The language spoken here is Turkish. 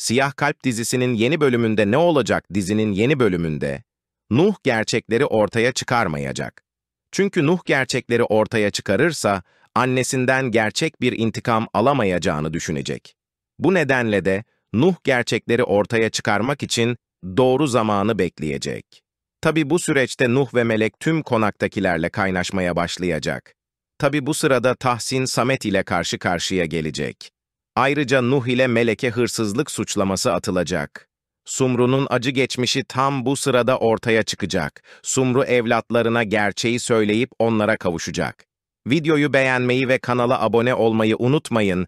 Siyah Kalp dizisinin yeni bölümünde ne olacak dizinin yeni bölümünde, Nuh gerçekleri ortaya çıkarmayacak. Çünkü Nuh gerçekleri ortaya çıkarırsa, annesinden gerçek bir intikam alamayacağını düşünecek. Bu nedenle de Nuh gerçekleri ortaya çıkarmak için doğru zamanı bekleyecek. Tabi bu süreçte Nuh ve Melek tüm konaktakilerle kaynaşmaya başlayacak. Tabi bu sırada Tahsin Samet ile karşı karşıya gelecek. Ayrıca Nuh ile Melek'e hırsızlık suçlaması atılacak. Sumru'nun acı geçmişi tam bu sırada ortaya çıkacak. Sumru evlatlarına gerçeği söyleyip onlara kavuşacak. Videoyu beğenmeyi ve kanala abone olmayı unutmayın.